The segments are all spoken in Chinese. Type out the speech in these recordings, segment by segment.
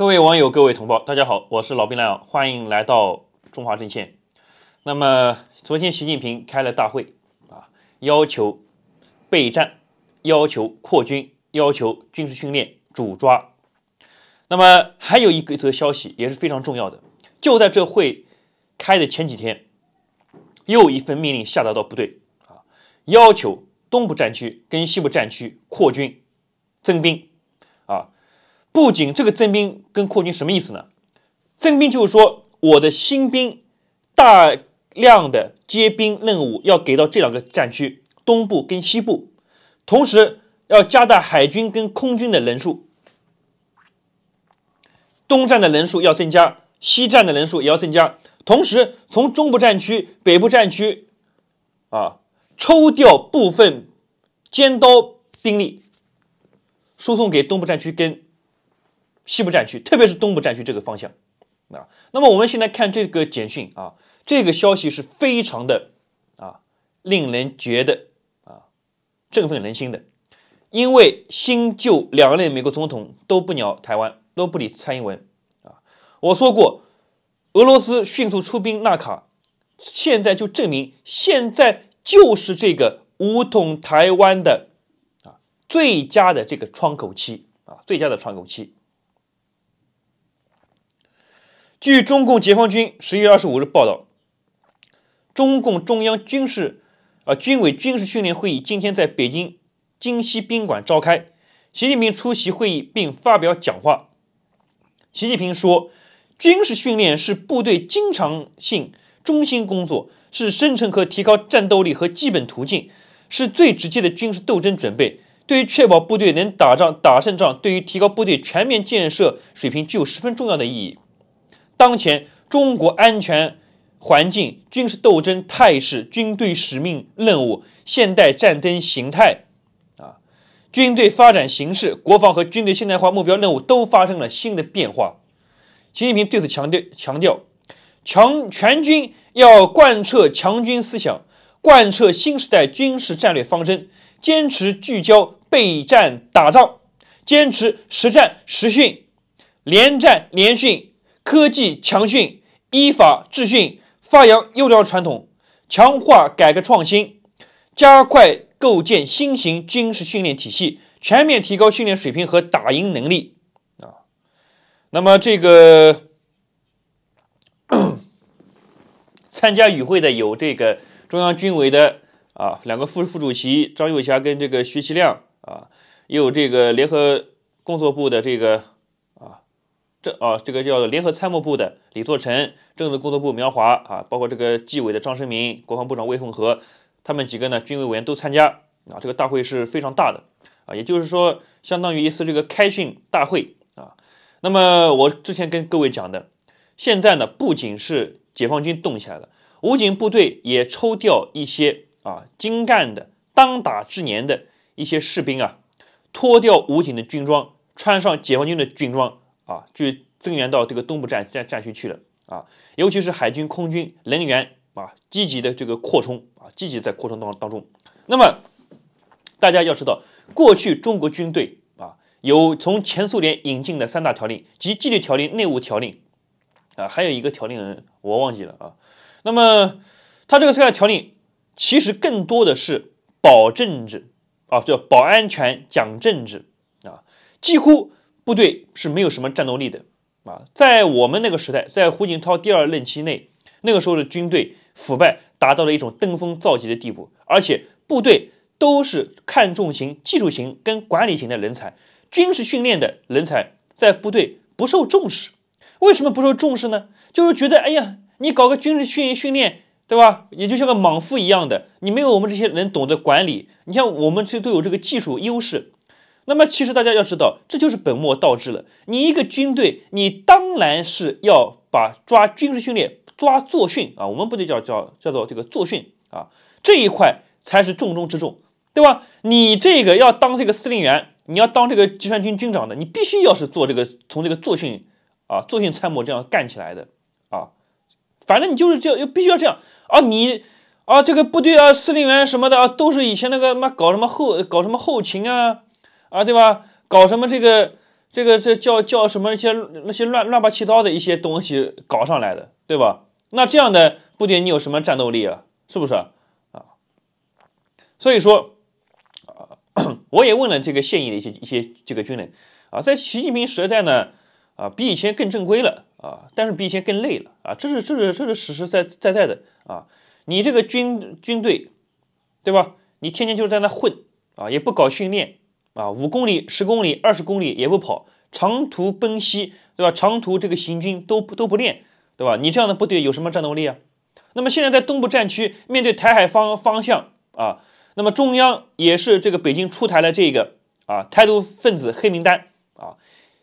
各位网友，各位同胞，大家好，我是老兵来啊，欢迎来到中华阵线。那么昨天习近平开了大会啊，要求备战，要求扩军，要求军事训练主抓。那么还有一个则消息也是非常重要的，就在这会开的前几天，又一份命令下达到部队啊，要求东部战区跟西部战区扩军增兵啊。不仅这个增兵跟扩军什么意思呢？增兵就是说我的新兵大量的接兵任务要给到这两个战区东部跟西部，同时要加大海军跟空军的人数，东站的人数要增加，西站的人数也要增加，同时从中部战区、北部战区啊抽调部分尖刀兵力，输送给东部战区跟。西部战区，特别是东部战区这个方向，啊，那么我们现在看这个简讯啊，这个消息是非常的啊，令人觉得啊，振奋人心的。因为新旧两任美国总统都不鸟台湾，都不理蔡英文啊。我说过，俄罗斯迅速出兵纳卡，现在就证明，现在就是这个武统台湾的啊最佳的这个窗口期啊，最佳的窗口期。据中共解放军十月二十五日报道，中共中央军事啊军委军事训练会议今天在北京金西宾馆召开，习近平出席会议并发表讲话。习近平说：“军事训练是部队经常性中心工作，是生成和提高战斗力和基本途径，是最直接的军事斗争准备，对于确保部队能打仗、打胜仗，对于提高部队全面建设水平具有十分重要的意义。”当前中国安全环境、军事斗争态势、军队使命任务、现代战争形态，啊，军队发展形势、国防和军队现代化目标任务都发生了新的变化。习近平对此强调强调，强全军要贯彻强军思想，贯彻新时代军事战略方针，坚持聚焦备战打仗，坚持实战实训，连战连训。科技强训，依法治训，发扬优良传统，强化改革创新，加快构建新型军事训练体系，全面提高训练水平和打赢能力啊！那么，这个参加与会的有这个中央军委的啊两个副副主席张又侠跟这个徐其亮啊，也有这个联合工作部的这个。这啊，这个叫联合参谋部的李作成，政治工作部苗华啊，包括这个纪委的张声明，国防部长魏凤和，他们几个呢，军委委员都参加啊。这个大会是非常大的啊，也就是说，相当于一次这个开训大会啊。那么我之前跟各位讲的，现在呢，不仅是解放军动起来了，武警部队也抽调一些啊精干的当打之年的一些士兵啊，脱掉武警的军装，穿上解放军的军装。啊，去增援到这个东部战战战区去了啊，尤其是海军、空军人员啊，积极的这个扩充啊，积极在扩充当当中。那么大家要知道，过去中国军队啊，有从前苏联引进的三大条令即纪律条令、内务条令啊，还有一个条令我忘记了啊。那么他这个三大条令其实更多的是保政治啊，叫保安全、讲政治啊，几乎。部队是没有什么战斗力的啊！在我们那个时代，在胡锦涛第二任期内，那个时候的军队腐败达到了一种登峰造极的地步，而且部队都是看重型、技术型跟管理型的人才，军事训练的人才在部队不受重视。为什么不受重视呢？就是觉得，哎呀，你搞个军事训训练，对吧？也就像个莽夫一样的，你没有我们这些人懂得管理。你像我们这都有这个技术优势。那么其实大家要知道，这就是本末倒置了。你一个军队，你当然是要把抓军事训练、抓作训啊，我们部队叫叫叫做这个作训啊，这一块才是重中之重，对吧？你这个要当这个司令员，你要当这个集团军军长的，你必须要是做这个从这个作训啊、作训参谋这样干起来的啊。反正你就是这要必须要这样啊，你啊这个部队啊、司令员什么的啊，都是以前那个嘛搞什么后搞什么后勤啊。啊，对吧？搞什么这个、这个、这叫叫什么一些那些乱乱八七糟的一些东西搞上来的，对吧？那这样的，不仅你有什么战斗力啊，是不是啊？所以说，啊，我也问了这个现役的一些一些这个军人啊，在习近平时代呢，啊，比以前更正规了啊，但是比以前更累了啊，这是这是这是实实在在的啊。你这个军军队，对吧？你天天就是在那混啊，也不搞训练。啊，五公里、十公里、二十公里也不跑，长途奔袭，对吧？长途这个行军都不都不练，对吧？你这样的部队有什么战斗力啊？那么现在在东部战区面对台海方方向啊，那么中央也是这个北京出台了这个啊台独分子黑名单啊，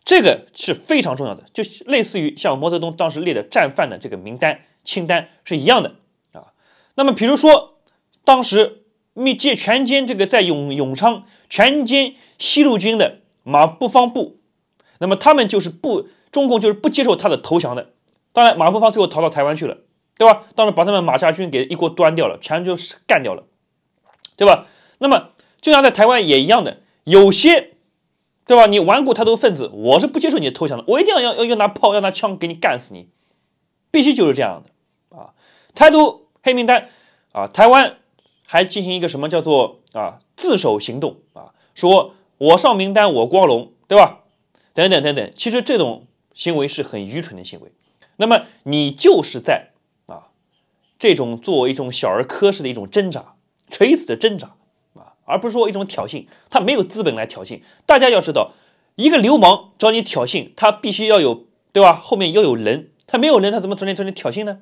这个是非常重要的，就类似于像毛泽东当时列的战犯的这个名单清单是一样的啊。那么比如说当时。密借全歼这个在永永昌全歼西路军的马步芳部，那么他们就是不中共就是不接受他的投降的。当然，马步芳最后逃到台湾去了，对吧？当然把他们马家军给一锅端掉了，全就是干掉了，对吧？那么就像在台湾也一样的，有些对吧？你顽固台独分子，我是不接受你的投降的，我一定要要要拿炮要拿枪给你干死你，必须就是这样的啊！台独黑名单啊，台湾。还进行一个什么叫做啊自首行动啊？说我上名单我光荣，对吧？等等等等，其实这种行为是很愚蠢的行为。那么你就是在啊这种做一种小儿科式的一种挣扎、垂死的挣扎啊，而不是说一种挑衅。他没有资本来挑衅。大家要知道，一个流氓找你挑衅，他必须要有对吧？后面要有人，他没有人，他怎么找你找你挑衅呢？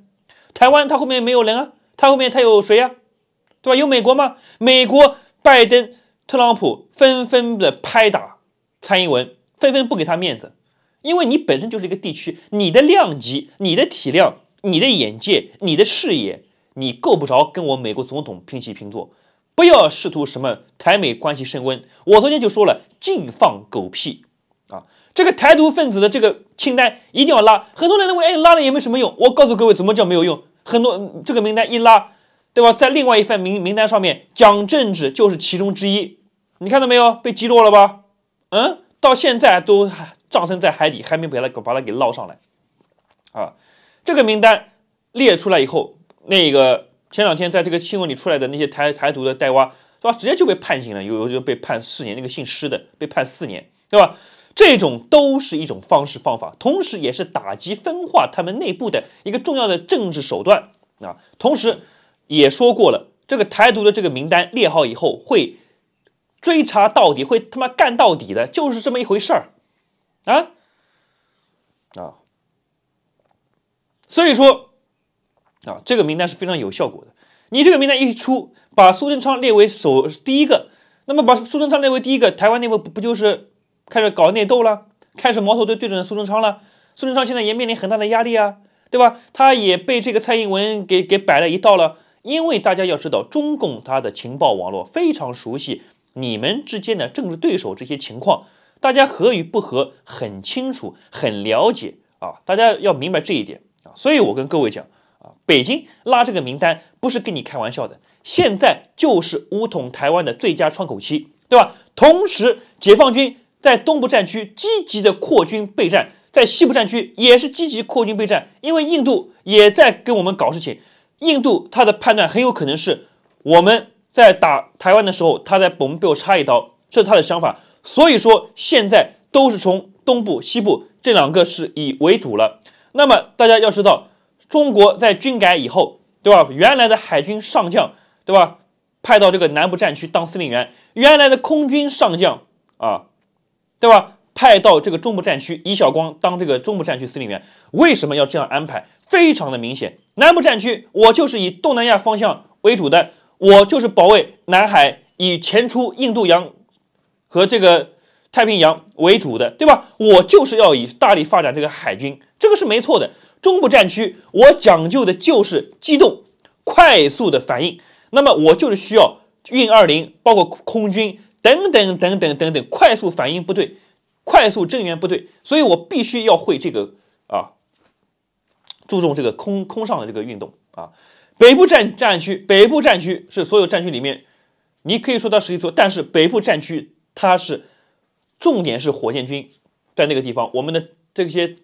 台湾他后面没有人啊，他后面他有谁呀？对吧？有美国吗？美国拜登、特朗普纷纷的拍打蔡英文，纷纷不给他面子，因为你本身就是一个地区，你的量级、你的体量、你的眼界、你的视野，你够不着跟我美国总统平起平坐。不要试图什么台美关系升温，我昨天就说了，净放狗屁啊！这个台独分子的这个清单一定要拉，很多人认为哎拉了也没什么用，我告诉各位，怎么叫没有用？很多这个名单一拉。对吧？在另外一份名名单上面，讲政治就是其中之一。你看到没有？被击落了吧？嗯，到现在都葬身在海底，还没把他把他给捞上来。啊，这个名单列出来以后，那个前两天在这个新闻里出来的那些台台独的呆娃，是吧？直接就被判刑了，有有就被判四年。那个姓施的被判四年，对吧？这种都是一种方式方法，同时也是打击分化他们内部的一个重要的政治手段啊。同时。也说过了，这个台独的这个名单列好以后会追查到底，会他妈干到底的，就是这么一回事儿啊啊！所以说啊，这个名单是非常有效果的。你这个名单一出，把苏贞昌列为首第一个，那么把苏贞昌列为第一个，台湾内部不不就是开始搞内斗了？开始矛头对对准苏贞昌了。苏贞昌现在也面临很大的压力啊，对吧？他也被这个蔡英文给给摆了一道了。因为大家要知道，中共它的情报网络非常熟悉你们之间的政治对手这些情况，大家和与不和很清楚、很了解啊。大家要明白这一点啊。所以我跟各位讲啊，北京拉这个名单不是跟你开玩笑的。现在就是武统台湾的最佳窗口期，对吧？同时，解放军在东部战区积极的扩军备战，在西部战区也是积极扩军备战，因为印度也在跟我们搞事情。印度他的判断很有可能是我们在打台湾的时候，他在背后插一刀，这是他的想法。所以说现在都是从东部、西部这两个是以为主了。那么大家要知道，中国在军改以后，对吧？原来的海军上将，对吧？派到这个南部战区当司令员；原来的空军上将，啊，对吧？派到这个中部战区，李小光当这个中部战区司令员。为什么要这样安排？非常的明显，南部战区我就是以东南亚方向为主的，我就是保卫南海，以前出印度洋和这个太平洋为主的，对吧？我就是要以大力发展这个海军，这个是没错的。中部战区我讲究的就是机动、快速的反应，那么我就是需要运二零，包括空军等等等等等等快速反应部队、快速增援部队，所以我必须要会这个啊。注重这个空空上的这个运动啊，北部战战区，北部战区是所有战区里面，你可以说它实一弱，但是北部战区它是重点是火箭军在那个地方，我们的这些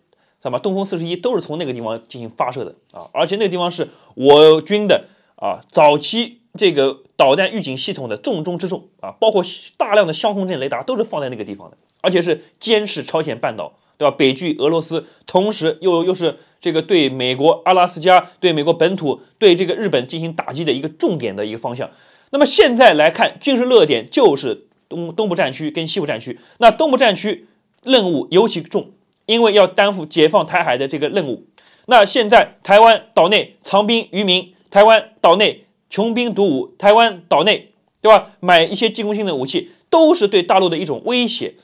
什么东风四十一都是从那个地方进行发射的啊，而且那个地方是我军的啊早期这个导弹预警系统的重中之重啊，包括大量的相控阵雷达都是放在那个地方的，而且是监视朝鲜半岛，对吧？北距俄罗斯，同时又又是。这个对美国阿拉斯加、对美国本土、对这个日本进行打击的一个重点的一个方向。那么现在来看军事热点，就是东东部战区跟西部战区。那东部战区任务尤其重，因为要担负解放台海的这个任务。那现在台湾岛内藏兵于民，台湾岛内穷兵黩武，台湾岛内对吧？买一些进攻性的武器，都是对大陆的一种威胁。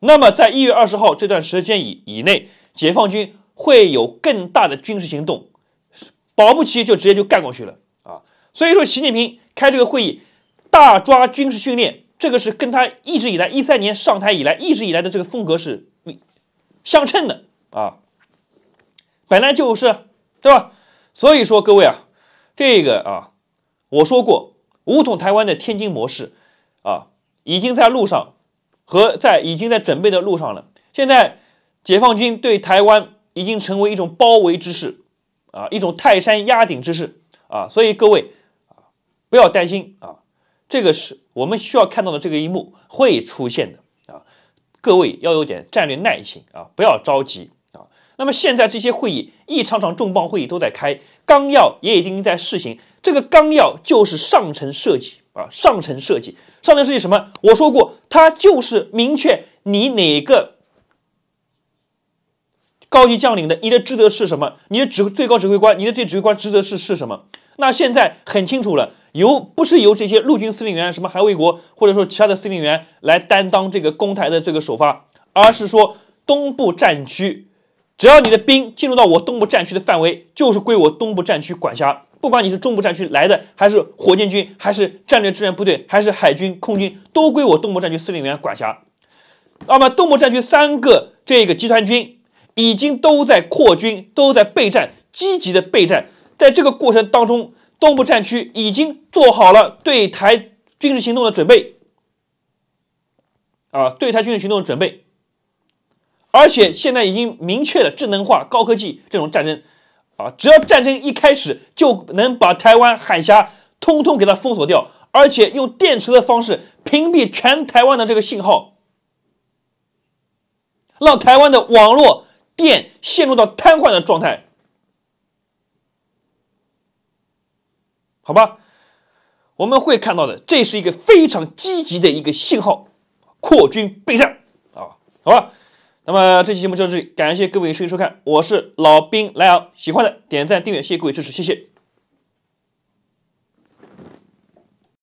那么在一月二十号这段时间以以内，解放军。会有更大的军事行动，保不齐就直接就干过去了啊！所以说，习近平开这个会议，大抓军事训练，这个是跟他一直以来一三年上台以来一直以来的这个风格是相称的啊，本来就是，对吧？所以说，各位啊，这个啊，我说过，武统台湾的天津模式啊，已经在路上和在已经在准备的路上了。现在解放军对台湾。已经成为一种包围之势啊，一种泰山压顶之势啊，所以各位啊，不要担心啊，这个是我们需要看到的这个一幕会出现的啊，各位要有点战略耐心啊，不要着急啊。那么现在这些会议，一场场重磅会议都在开，纲要也已经在试行。这个纲要就是上层设计啊，上层设计，上层设计什么？我说过，它就是明确你哪个。高级将领的，你的职责是什么？你的指最高指挥官，你的最指挥官职责是是什么？那现在很清楚了，由不是由这些陆军司令员什么韩卫国，或者说其他的司令员来担当这个攻台的这个首发，而是说东部战区，只要你的兵进入到我东部战区的范围，就是归我东部战区管辖，不管你是中部战区来的，还是火箭军，还是战略支援部队，还是海军、空军，都归我东部战区司令员管辖。那么东部战区三个这个集团军。已经都在扩军，都在备战，积极的备战。在这个过程当中，东部战区已经做好了对台军事行动的准备，啊，对台军事行动的准备。而且现在已经明确了智能化、高科技这种战争，啊，只要战争一开始，就能把台湾海峡通通给它封锁掉，而且用电池的方式屏蔽全台湾的这个信号，让台湾的网络。电陷入到瘫痪的状态，好吧，我们会看到的，这是一个非常积极的一个信号，扩军备战啊，好吧，那么这期节目就到这里，感谢各位收听收看，我是老兵莱昂，喜欢的点赞订阅，谢谢各位支持，谢谢。